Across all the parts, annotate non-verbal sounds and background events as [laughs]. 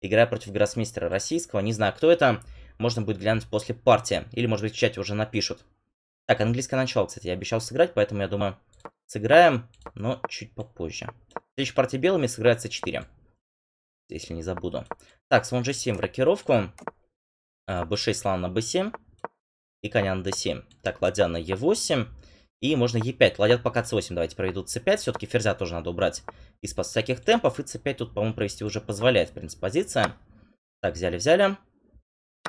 играя против гроссмейстера российского. Не знаю, кто это. Можно будет глянуть после партии. Или, может быть, в чате уже напишут. Так, английское начало, кстати, я обещал сыграть, поэтому, я думаю, сыграем, но чуть попозже. Следующая партия белыми сыграется 4. Если не забуду. Так, слон g7 в рокировку. b6 а, слон на b7. И коня на d7. Так, ладья на e8. И можно Е5. Ладья пока c8. Давайте проведут c5. Все-таки ферзя тоже надо убрать из-под всяких темпов. И c5 тут, по-моему, провести уже позволяет, в принципе, позиция. Так, взяли-взяли.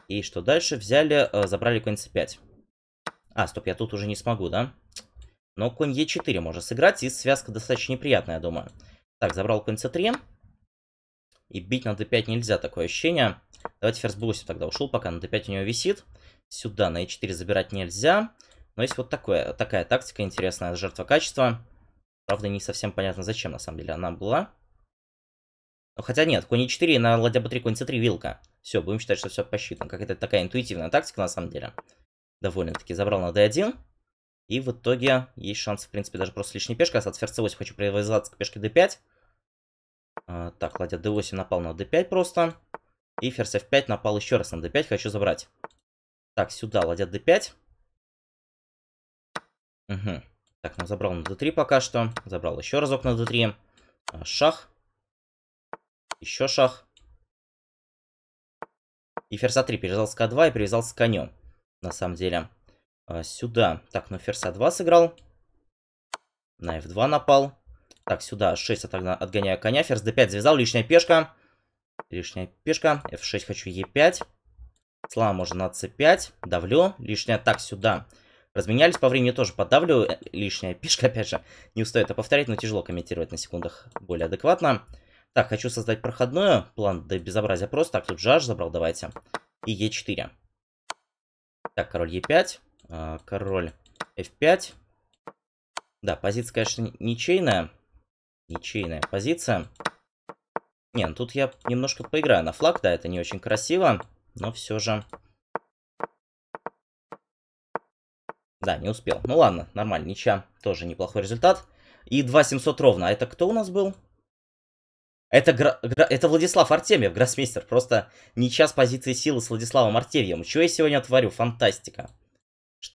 И что дальше? Взяли, э, забрали конь c5. А, стоп, я тут уже не смогу, да? Но конь е 4 можно сыграть. И связка достаточно неприятная, я думаю. Так, забрал конь c3. И бить на d5 нельзя, такое ощущение. Давайте ферзь b8 тогда ушел, пока на d5 у него висит. Сюда на е 4 забирать нельзя. Но есть вот такое, такая тактика интересная, жертва качества. Правда, не совсем понятно, зачем на самом деле она была. Хотя нет, конь e4 на ладья b3, конь c3, вилка. Все, будем считать, что все посчитано. Как это такая интуитивная тактика на самом деле. Довольно-таки забрал на d1. И в итоге есть шанс, в принципе, даже просто лишней пешка остаться. Ферзь 8 хочу привязаться к пешке d5. А, так, ладья d8 напал на d5 просто. И ферзь f5 напал еще раз на d5, хочу забрать. Так, сюда ладья d5. Угу. Так, ну забрал на d3 пока что. Забрал еще разок на d3. А, шах. Еще шах. И ферзь а3 перевязал с к2 и привязал с конем. На самом деле. А, сюда. Так, ну ферзь а2 сыграл. На f2 напал. Так, сюда 6 отогна... отгоняю коня. Ферзь d5 завязал. Лишняя пешка. Лишняя пешка. f6 хочу e5. Слава можно на c5. Давлю. Лишняя так сюда. Разменялись по времени тоже подавлю э, Лишняя пишка [laughs] опять же, не устаю это повторять, но тяжело комментировать на секундах более адекватно. Так, хочу создать проходную. План до безобразия просто. Так, тут жаж забрал, давайте. И Е4. Так, король Е5. А, король F5. Да, позиция, конечно, ничейная. Ничейная позиция. Не, ну тут я немножко поиграю на флаг. Да, это не очень красиво. Но все же Да, не успел. Ну ладно, нормально, ничья. Тоже неплохой результат. И 2700 ровно. А это кто у нас был? Это, Гра... Гра... это Владислав Артемьев, гроссмейстер. Просто ничья с позиции силы с Владиславом Артемьевым. Чего я сегодня творю? Фантастика.